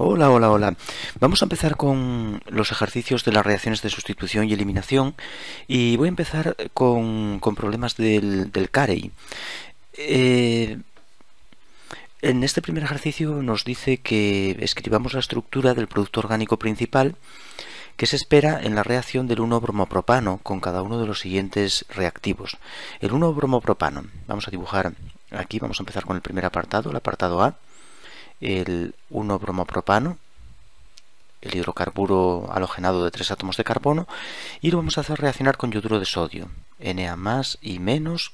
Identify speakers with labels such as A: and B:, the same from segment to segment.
A: Hola, hola, hola. Vamos a empezar con los ejercicios de las reacciones de sustitución y eliminación y voy a empezar con, problemas del, del carey. Eh, en este primer ejercicio nos dice que escribamos la estructura del producto orgánico principal que se espera en la reacción del 1-bromopropano con cada uno de los siguientes reactivos. El 1-bromopropano, vamos a dibujar aquí, vamos a empezar con el primer apartado, el apartado A el 1-bromopropano, el hidrocarburo halogenado de tres átomos de carbono, y lo vamos a hacer reaccionar con yoduro de sodio. Na más y menos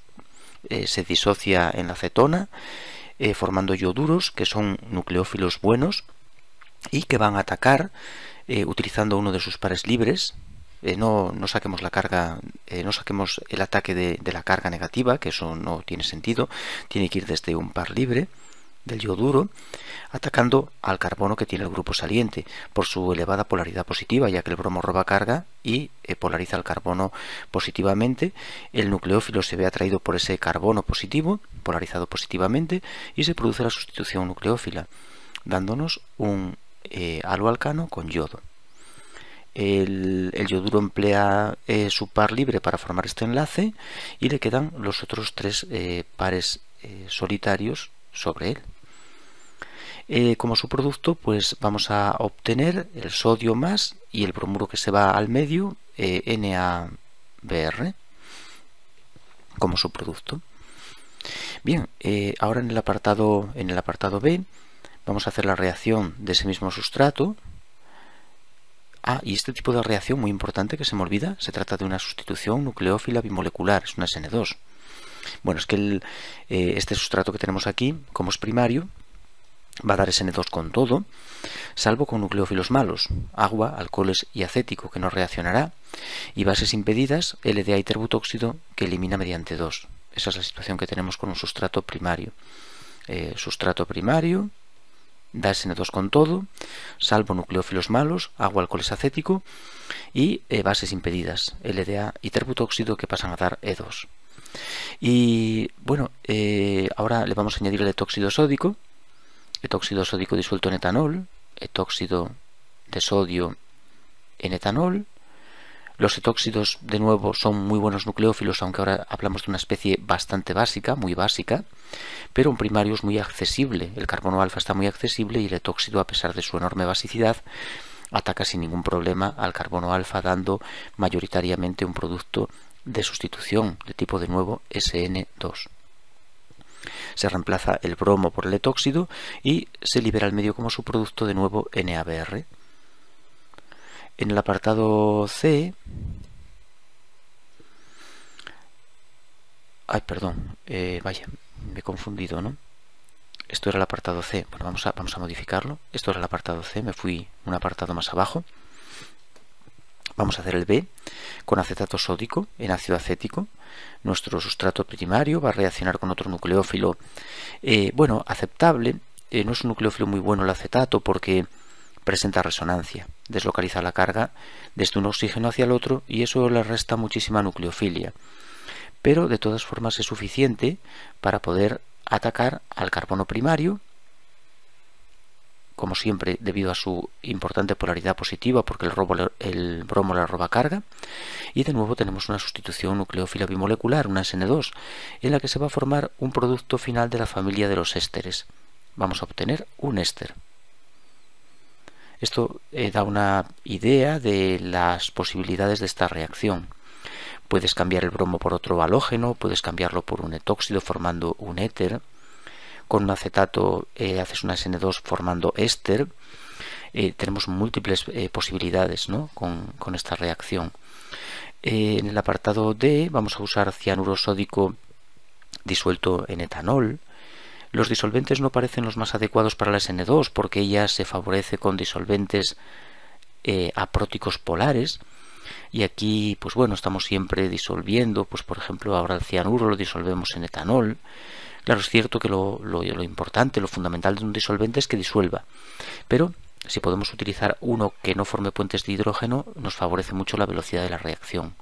A: eh, se disocia en la acetona, eh, formando yoduros, que son nucleófilos buenos, y que van a atacar eh, utilizando uno de sus pares libres. No, saquemos la carga, no saquemos el ataque de la carga negativa, que eso no tiene sentido, tiene que ir desde un par libre del yoduro, atacando al carbono que tiene el grupo saliente por su elevada polaridad positiva, ya que el bromo roba carga y eh, polariza el carbono positivamente. El nucleófilo se ve atraído por ese carbono positivo, polarizado positivamente, y se produce la sustitución nucleófila, dándonos un eh, aloalcano con yodo. El, yoduro emplea eh, su par libre para formar este enlace y le quedan los otros tres eh, pares solitarios sobre él. Eh, como su producto, pues vamos a obtener el sodio más y el bromuro que se va al medio, eh, NaBr, como su producto. Bien, eh, ahora en el, apartado, en el apartado B vamos a hacer la reacción de ese mismo sustrato. Ah, y este tipo de reacción muy importante que se me olvida, se trata de una sustitución nucleófila bimolecular, es una SN2. Bueno, es que este sustrato que tenemos aquí, como es primario, va a dar SN2 con todo, salvo con nucleófilos malos, agua, alcoholes y acético, que no reaccionará, y bases impedidas, LDA y terbutóxido, que elimina mediante 2. Esa es la situación que tenemos con un sustrato primario. Eh, sustrato primario, da SN2 con todo, salvo nucleófilos malos, agua, alcoholes acético y eh, bases impedidas, LDA y terbutóxido que pasan a dar E2. Y bueno, eh, ahora le vamos a añadir el etóxido sódico, etóxido sódico disuelto en etanol, etóxido de sodio en etanol. Los etóxidos, de nuevo, son muy buenos nucleófilos, aunque ahora hablamos de una especie bastante básica, muy básica, pero un primario es muy accesible. El carbono alfa está muy accesible y el etóxido, a pesar de su enorme basicidad, ataca sin ningún problema al carbono alfa, dando mayoritariamente un producto de sustitución de tipo de nuevo SN2. Se reemplaza el bromo por el etóxido y se libera el medio como su producto de nuevo NABR. En el apartado C, Ay, perdón, eh, vaya, me he confundido, ¿no? Esto era el apartado C. Bueno, vamos a, vamos a modificarlo. Esto era el apartado C, me fui un apartado más abajo. Vamos a hacer el B con acetato sódico en ácido acético. Nuestro sustrato primario va a reaccionar con otro nucleófilo, eh, bueno, aceptable. Eh, no es un nucleófilo muy bueno el acetato porque presenta resonancia, deslocaliza la carga desde un oxígeno hacia el otro y eso le resta muchísima nucleofilia. Pero de todas formas es suficiente para poder atacar al carbono primario como siempre debido a su importante polaridad positiva porque el, bromo le roba carga y de nuevo tenemos una sustitución nucleófila bimolecular, una SN2, en la que se va a formar un producto final de la familia de los ésteres. Vamos a obtener un éster. Esto eh, da una idea de las posibilidades de esta reacción. Puedes cambiar el bromo por otro halógeno, puedes cambiarlo por un etóxido formando un éter, con acetato eh, haces una SN2 formando éster. Eh, tenemos múltiples eh, posibilidades con, esta reacción. en el apartado D vamos a usar cianuro sódico disuelto en etanol. Los disolventes no parecen los más adecuados para la SN2 porque ella se favorece con disolventes apróticos polares y aquí pues bueno estamos siempre disolviendo pues por ejemplo ahora el cianuro lo disolvemos en etanol Claro, es cierto que lo, importante, lo fundamental de un disolvente es que disuelva, pero si podemos utilizar uno que no forme puentes de hidrógeno, nos favorece mucho la velocidad de la reacción.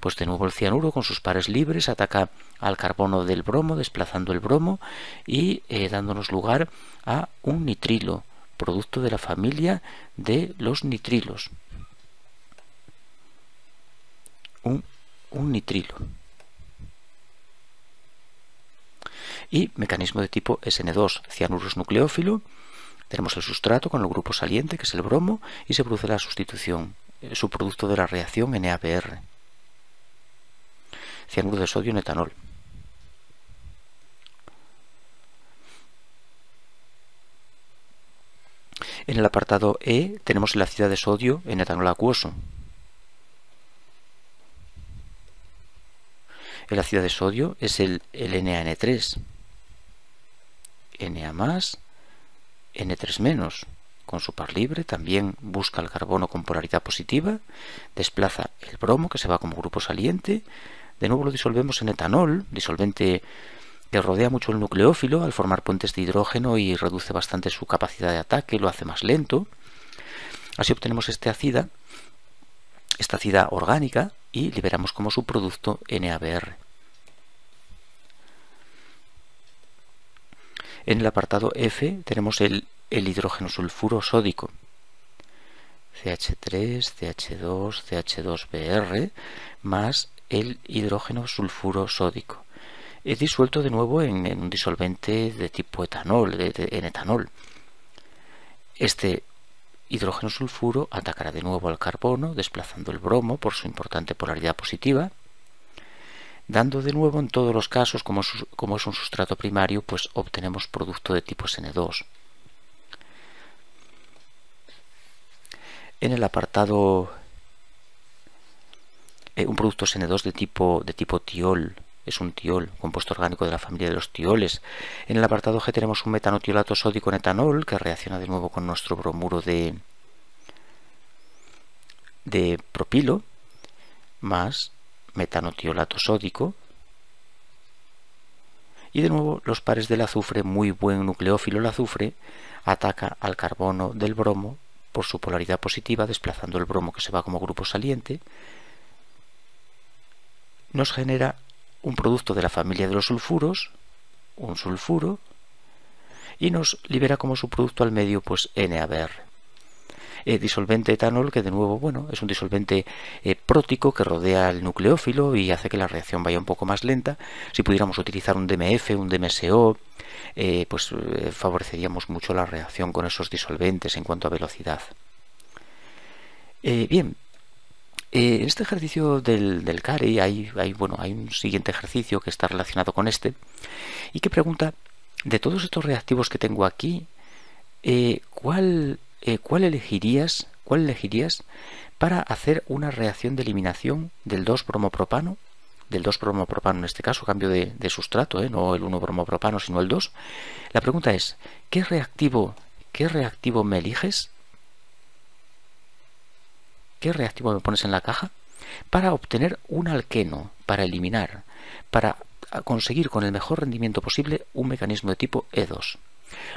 A: Pues de nuevo el cianuro con sus pares libres ataca al carbono del bromo, desplazando el bromo y eh, dándonos lugar a un nitrilo, producto de la familia de los nitrilos. un nitrilo. y mecanismo de tipo SN2, cianuros nucleófilo. Tenemos el sustrato con el grupo saliente, que es el bromo, y se produce la sustitución, el eh, subproducto de la reacción NABR. Cianuro de sodio en etanol. En el apartado E tenemos el ácido de sodio en etanol acuoso. El ácido de sodio es el nan 3 Na más, N3 Con su par libre también busca el carbono con polaridad positiva, desplaza el bromo que se va como grupo saliente, de nuevo lo disolvemos en etanol, disolvente que rodea mucho el nucleófilo al formar puentes de hidrógeno y reduce bastante su capacidad de ataque, lo hace más lento. Así obtenemos este acida, esta acida orgánica y liberamos como subproducto NABR. En el apartado F tenemos el, hidrógeno sulfuro sódico. CH3, CH2, CH2BR más el hidrógeno sulfuro sódico. Es disuelto de nuevo en, un disolvente de tipo etanol, en etanol. Este hidrógeno sulfuro atacará de nuevo al carbono, desplazando el bromo por su importante polaridad positiva, dando de nuevo en todos los casos como, como es un sustrato primario pues obtenemos producto de tipo sn 2 En el apartado eh, un producto SN2 de tipo, de tipo tiol, es un tiol, compuesto orgánico de la familia de los tioles. En el apartado G tenemos un metanotiolato sódico en etanol que reacciona de nuevo con nuestro bromuro de, de propilo, más metanotiolato sódico. Y de nuevo los pares del azufre, muy buen nucleófilo el azufre, ataca al carbono del bromo por su polaridad positiva, desplazando el bromo que se va como grupo saliente, nos genera un producto de la familia de los sulfuros, un sulfuro, y nos libera como subproducto al medio pues NABR. Eh, disolvente etanol, que de nuevo, bueno, es un disolvente eh, prótico que rodea el nucleófilo y hace que la reacción vaya un poco más lenta. Si pudiéramos utilizar un DMF, un DMSO, eh, pues favoreceríamos mucho la reacción con esos disolventes en cuanto a velocidad. bien, en este ejercicio del, CARI hay, hay, bueno, hay un siguiente ejercicio que está relacionado con este y que pregunta, de todos estos reactivos que tengo aquí, ¿cuál eh, ¿cuál elegirías? ¿Cuál elegirías para hacer una reacción de eliminación del 2-bromopropano? Del 2-bromopropano en este caso, cambio de, sustrato, ¿eh? no el 1-bromopropano, sino el 2. La pregunta es, ¿qué reactivo, qué reactivo me eliges? ¿Qué reactivo me pones en la caja? Para obtener un alqueno, para eliminar, para conseguir con el mejor rendimiento posible un mecanismo de tipo E2.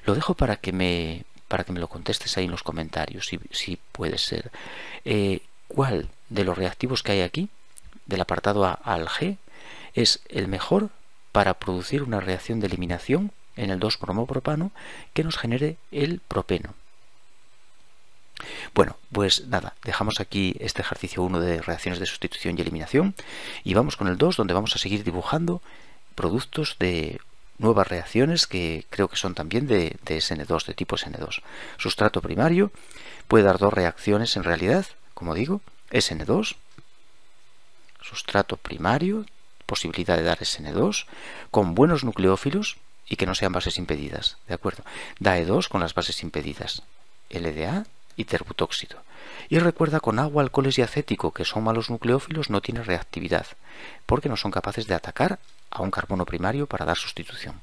A: Lo dejo para que me para que me lo contestes ahí en los comentarios, si, si puede ser. Eh, ¿Cuál de los reactivos que hay aquí, del apartado A al G, es el mejor para producir una reacción de eliminación en el 2-bromopropano que nos genere el propeno? Bueno, pues nada, dejamos aquí este ejercicio 1 de reacciones de sustitución y eliminación y vamos con el 2 donde vamos a seguir dibujando productos de nuevas reacciones que creo que son también de, SN2, de tipo SN2. Sustrato primario puede dar dos reacciones en realidad, como digo, SN2, sustrato primario, posibilidad de dar SN2, con buenos nucleófilos y que no sean bases impedidas, ¿de acuerdo? Da e 2 con las bases impedidas, LDA y terbutóxido. Y recuerda con agua, alcoholes y acético, que son malos nucleófilos, no tiene reactividad, porque no son capaces de atacar a un carbono primario para dar sustitución.